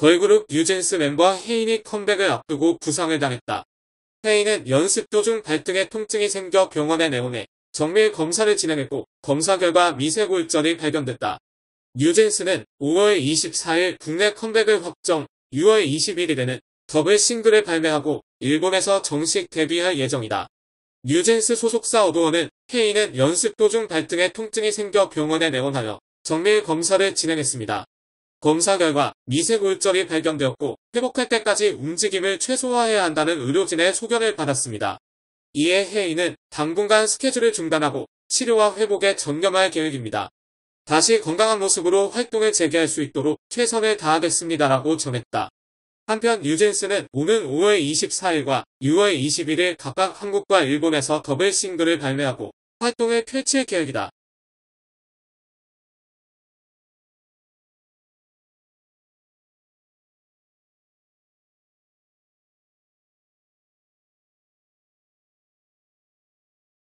걸그룹 뉴진스 멤버 헤인이 컴백을 앞두고 부상을 당했다. 헤인은 연습 도중 발등에 통증이 생겨 병원에 내원해 정밀 검사를 진행했고 검사 결과 미세골절이 발견됐다. 뉴진스는 5월 24일 국내 컴백을 확정, 6월 21일에는 더블 싱글을 발매하고 일본에서 정식 데뷔할 예정이다. 뉴진스 소속사 어도원은 케인은 연습 도중 발등에 통증이 생겨 병원에 내원하여 정밀 검사를 진행했습니다. 검사 결과 미세 골절이 발견되었고 회복할 때까지 움직임을 최소화해야 한다는 의료진의 소견을 받았습니다. 이에 해인은 당분간 스케줄을 중단하고 치료와 회복에 전념할 계획입니다. 다시 건강한 모습으로 활동을 재개할 수 있도록 최선을 다하겠습니다라고 전했다. 한편 유진스는 오는 5월 24일과 6월 21일 각각 한국과 일본에서 더블 싱글을 발매하고 활동을 펼칠 계획이다.